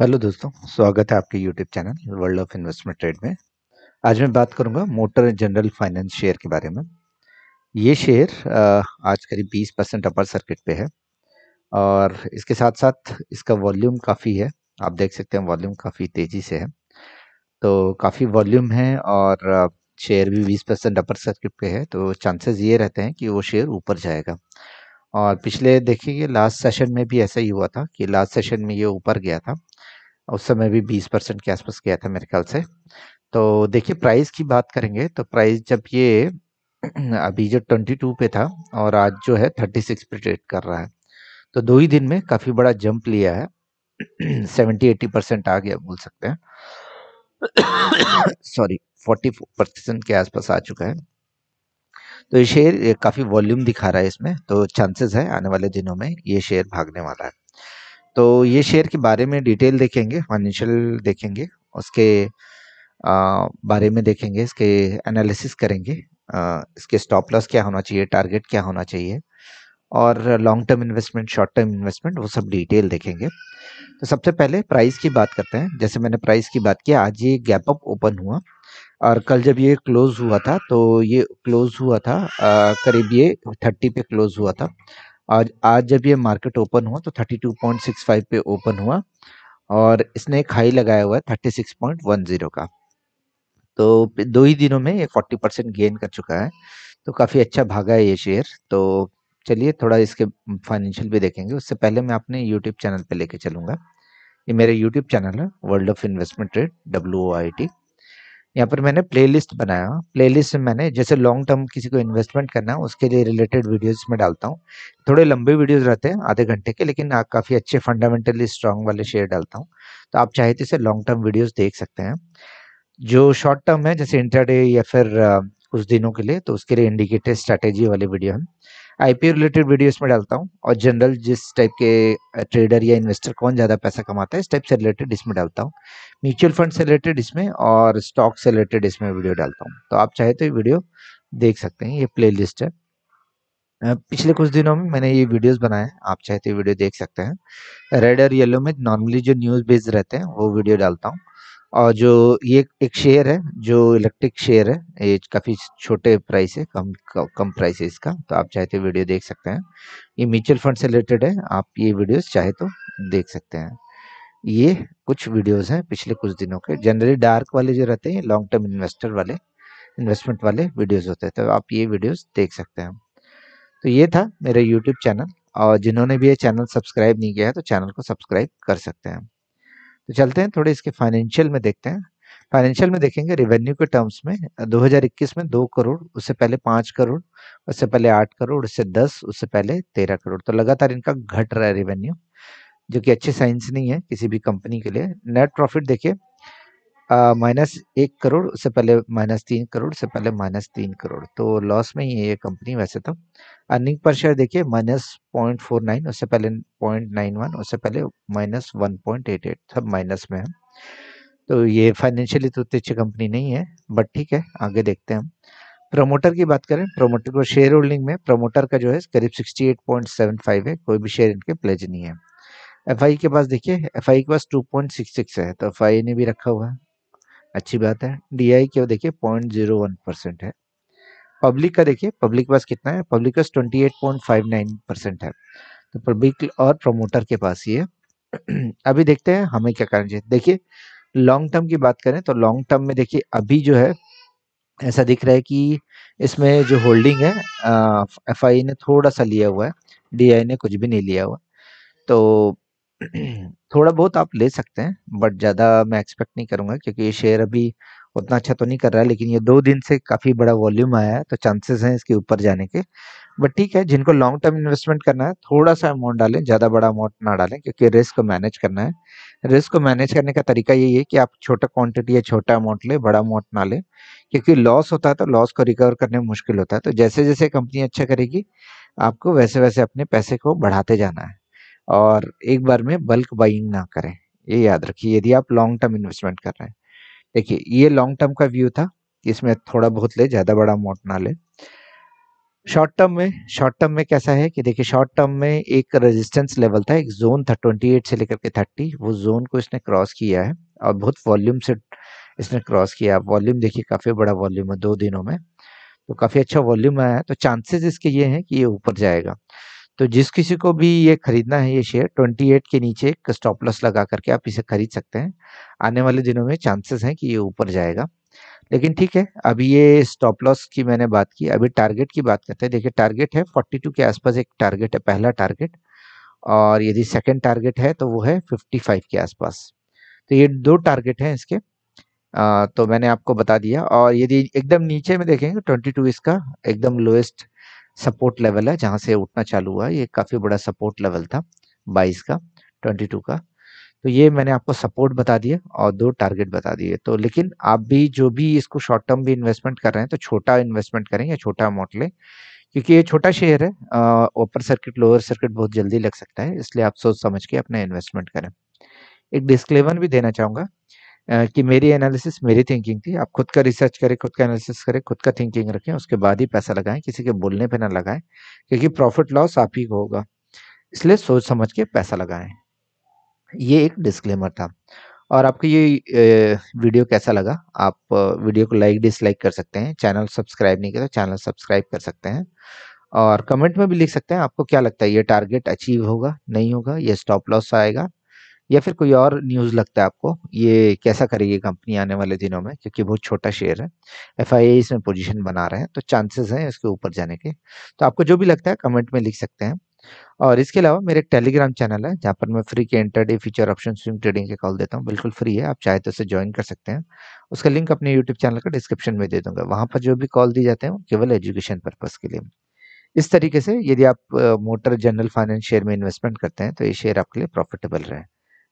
Hello दोस्तों स्वागत है आपके YouTube channel world of investment trade में आज मैं बात करूंगा मोटर जनरल फाइनेंस शेयर के बारे में ये शेयर आज करीब 20 परसेंट अपर सर्किट पे है और इसके साथ साथ इसका वॉल्यूम काफ़ी है आप देख सकते हैं वॉल्यूम काफ़ी तेज़ी से है तो काफ़ी वॉल्यूम है और शेयर भी बीस परसेंट अपर सर्किट पे है तो चांसेस ये रहते हैं कि वो शेयर ऊपर जाएगा और पिछले देखिए लास्ट सेशन में भी ऐसा ही हुआ था कि लास्ट सेशन में ये ऊपर गया था उस समय भी 20 परसेंट के आसपास गया था मेरे ख्याल से तो देखिए प्राइस की बात करेंगे तो प्राइस जब ये अभी जो 22 पे था और आज जो है 36 पे ट्रेड कर रहा है तो दो ही दिन में काफ़ी बड़ा जंप लिया है 70-80 परसेंट आ गया बोल सकते हैं सॉरी 44 परसेंट के आसपास आ चुका है तो ये शेयर काफ़ी वॉल्यूम दिखा रहा है इसमें तो चांसेस है आने वाले दिनों में ये शेयर भागने वाला है तो ये शेयर के बारे में डिटेल देखेंगे फाइनेंशियल देखेंगे उसके आ, बारे में देखेंगे इसके एनालिसिस करेंगे आ, इसके स्टॉप लॉस क्या होना चाहिए टारगेट क्या होना चाहिए और long term investment short term investment वो सब डिटेल देखेंगे तो सबसे पहले प्राइस की बात करते हैं जैसे मैंने प्राइस की बात की आज ये गैप अप ओपन हुआ और कल जब ये क्लोज हुआ था तो ये क्लोज हुआ था करीब ये थर्टी पे क्लोज हुआ था आज आज जब ये मार्केट ओपन हुआ तो 32.65 पे ओपन हुआ और इसने एक हाई लगाया हुआ है 36.10 का तो दो ही दिनों में ये 40 परसेंट गेन कर चुका है तो काफ़ी अच्छा भागा है ये शेयर तो चलिए थोड़ा इसके फाइनेंशियल भी देखेंगे उससे पहले मैं अपने यूट्यूब चैनल पर लेके चलूँगा ये मेरा यूट्यूब चैनल है world of investment trade W यहाँ पर मैंने प्लेलिस्ट बनाया प्लेलिस्ट में मैंने जैसे लॉन्ग टर्म किसी को इन्वेस्टमेंट करना है उसके लिए रिलेटेड वीडियोस में डालता हूँ थोड़े लंबे वीडियोस रहते हैं आधे घंटे के लेकिन काफ़ी अच्छे फंडामेंटली स्ट्रांग वाले शेयर डालता हूँ तो आप चाहे तो इसे लॉन्ग टर्म वीडियोज़ देख सकते हैं जो शॉर्ट टर्म है जैसे इंटरडे या फिर कुछ दिनों के लिए तो उसके लिए इंडिकेटेड स्ट्रैटेजी वाले वीडियो हैं आईपीओ रिलेटेड वीडियोस में डालता हूँ और जनरल जिस टाइप के ट्रेडर या इन्वेस्टर कौन ज़्यादा पैसा कमाता है इस टाइप से रिलेटेड इसमें डालता हूँ म्यूचुअल फंड से रिलेटेड इसमें और स्टॉक से रिलेटेड इसमें वीडियो डालता हूँ तो आप चाहे तो ये वीडियो देख सकते हैं ये प्ले है पिछले कुछ दिनों में मैंने ये वीडियोस बनाए आप चाहे तो वीडियो देख सकते हैं रेड और येलो में नॉर्मली जो न्यूज़ बेस्ड रहते हैं वो वीडियो डालता हूँ और जो ये एक शेयर है जो इलेक्ट्रिक शेयर है ये काफ़ी छोटे प्राइस है कम कम प्राइस है इसका तो आप चाहे तो वीडियो देख सकते हैं ये म्यूचुअल फंड से रिलेटेड है आप ये वीडियोस चाहे तो देख सकते हैं ये कुछ वीडियोस हैं पिछले कुछ दिनों के जनरली डार्क वाले जो रहते हैं लॉन्ग टर्म इन्वेस्टर वाले इन्वेस्टमेंट वाले वीडियोज़ होते हैं तो आप ये वीडियोज़ देख सकते हैं तो ये था मेरा यूट्यूब चैनल और जिन्होंने भी ये चैनल सब्सक्राइब नहीं किया है तो चैनल को सब्सक्राइब कर सकते हैं तो चलते हैं थोड़े इसके फाइनेंशियल में देखते हैं फाइनेंशियल में देखेंगे रेवेन्यू के टर्म्स में 2021 में दो करोड़ उससे पहले पाँच करोड़ उससे पहले आठ करोड़ उससे दस उससे पहले तेरह करोड़ तो लगातार इनका घट रहा है रेवेन्यू जो कि अच्छे साइंस नहीं है किसी भी कंपनी के लिए नेट प्रॉफिट देखिए माइनस एक करोड़ उससे पहले माइनस तीन करोड़ उससे पहले माइनस तीन करोड़ तो लॉस में ही है ये कंपनी वैसे तो अर्निंग पर शेयर देखिए माइनस पॉइंट फोर नाइन उससे पहले पॉइंट नाइन वन उससे पहले minus one point eight eight सब माइनस में है तो ये फाइनेंशियली तो उतनी अच्छी कंपनी नहीं है बट ठीक है आगे देखते हैं हम प्रोमोटर की बात करें प्रोमोटर को शेयर होल्डिंग में प्रोमोटर का जो है करीब फाइव है कोई भी शेयर इनके प्लेज नहीं है एफ के पास देखिए एफ के पास सिक्स है तो एफ ने भी रखा हुआ है अच्छी बात है डीआई क्यों देखिए पॉइंट जीरो वन परसेंट है पब्लिक का देखिए पब्लिक पास कितना है पब्लिक पास twenty eight point five nine percent है तो पब्लिक और प्रमोटर के पास ये अभी देखते हैं हमें क्या करना चाहिए देखिए लॉन्ग टर्म की बात करें तो लॉन्ग टर्म में देखिए अभी जो है ऐसा दिख रहा है कि इसमें जो होल्डिंग है एफ ने थोड़ा सा लिया हुआ है डी ने कुछ भी नहीं लिया हुआ तो थोड़ा बहुत आप ले सकते हैं, बट ज़्यादा मैं एक्सपेक्ट नहीं करूँगा क्योंकि ये शेयर अभी उतना अच्छा तो नहीं कर रहा है, लेकिन ये दो दिन से काफ़ी बड़ा वॉल्यूम आया है, तो चांसेस हैं इसके ऊपर जाने के। बट ठीक है, जिनको लॉन्ग टर्म इन्वेस्टमेंट करना है, थोड़ा-सा अमाउंट डालें, ज़्यादा बड़ा अमाउंट ना डालें क्योंकि रिस्क को मैनेज करना है। रिस्क को मैनेज करने का तरीका यही है कि आप छोटा क्वान्टिटी या छोटा अमाउंट लें, बड़ा अमाउंट ना लें, क्योंकि लॉस होता है, तो लॉस को रिकवर करने में मुश्किल होता है। तो जैसे-जैसे कंपनी अच्छा करेगी, आपको वैसे-वैसे अपने पैसे को बढ़ाते जाना है। और एक बार में बल्क बाइंग ना करें ये याद रखिए यदि आप लॉन्ग टर्म इन्वेस्टमेंट कर रहे हैं देखिए ये लॉन्ग टर्म का व्यू था इसमें थोड़ा बहुत ले ज़्यादा बड़ा अमाउंट ना ले शॉर्ट टर्म में शॉर्ट टर्म में कैसा है कि देखिए शॉर्ट टर्म में एक रेजिस्टेंस लेवल था एक जोन था ट्वेंटी एट से लेकर के थर्टी वो जोन को इसने क्रॉस किया है और बहुत वॉल्यूम से इसने क्रॉस किया वॉल्यूम देखिए काफ़ी बड़ा वॉल्यूम है दो दिनों में तो काफ़ी अच्छा वॉल्यूम आया है तो चांसेस इसके ये हैं कि ये ऊपर जाएगा तो जिस किसी को भी ये खरीदना है ये शेयर 28 के नीचे एक स्टॉप लॉस लगा करके आप इसे खरीद सकते हैं आने वाले दिनों में चांसेस हैं कि ये ऊपर जाएगा लेकिन ठीक है अभी ये स्टॉप लॉस की मैंने बात की अभी टारगेट की बात करते हैं देखिए टारगेट है 42 के आसपास एक टारगेट है पहला टारगेट और यदि सेकेंड टारगेट है तो वो है फिफ्टी के आसपास तो ये दो टारगेट हैं इसके आ, तो मैंने आपको बता दिया और यदि एकदम नीचे में देखेंगे ट्वेंटी इसका एकदम लोएस्ट सपोर्ट लेवल है जहाँ से उठना चालू हुआ ये काफ़ी बड़ा सपोर्ट लेवल था बाईस का ट्वेंटी टू का तो ये मैंने आपको सपोर्ट बता दिया और दो टारगेट बता दिए तो लेकिन आप भी जो भी इसको शॉर्ट टर्म भी इन्वेस्टमेंट कर रहे हैं तो छोटा इन्वेस्टमेंट करें या छोटा अमाउंट लें क्योंकि ये छोटा शेयर है ओपर सर्किट लोअर सर्किट बहुत जल्दी लग सकता है इसलिए आप सोच समझ के अपना इन्वेस्टमेंट करें एक डिस्क्लेमर भी देना चाहूंगा कि मेरी एनालिसिस मेरी थिंकिंग थी आप खुद का रिसर्च करें खुद का एनालिसिस करें खुद का थिंकिंग रखें उसके बाद ही पैसा लगाएं किसी के बोलने पे ना लगाएं क्योंकि प्रॉफिट लॉस आप ही को होगा इसलिए सोच समझ के पैसा लगाएं ये एक डिस्क्लेमर था और आपको ये वीडियो कैसा लगा आप वीडियो को लाइक डिसलाइक कर सकते हैं चैनल सब्सक्राइब नहीं किया चैनल तो सब्सक्राइब कर सकते हैं और कमेंट में भी लिख सकते हैं आपको क्या लगता है ये टारगेट अचीव होगा नहीं होगा ये स्टॉप लॉस आएगा या फिर कोई और न्यूज़ लगता है आपको ये कैसा करेगी कंपनी आने वाले दिनों में क्योंकि बहुत छोटा शेयर है एफ इसमें पोजीशन बना रहे हैं तो चांसेस हैं इसके ऊपर जाने के तो आपको जो भी लगता है कमेंट में लिख सकते हैं और इसके अलावा मेरे एक टेलीग्राम चैनल है जहाँ पर मैं फ्री के intraday feature option swing trading के कॉल देता हूँ बिल्कुल फ्री है आप चाहे तो उसे ज्वाइन कर सकते हैं उसका लिंक अपने यूट्यूब चैनल का डिस्क्रिप्शन में दे दूंगा वहाँ पर जो भी कॉल दी जाते हैं वो केवल एजुकेशन पर्पज़ के लिए इस तरीके से यदि आप मोटर जनरल फाइनेंस शेयर में इन्वेस्टमेंट करते हैं तो ये शेयर आपके लिए प्रॉफिटेबल रहे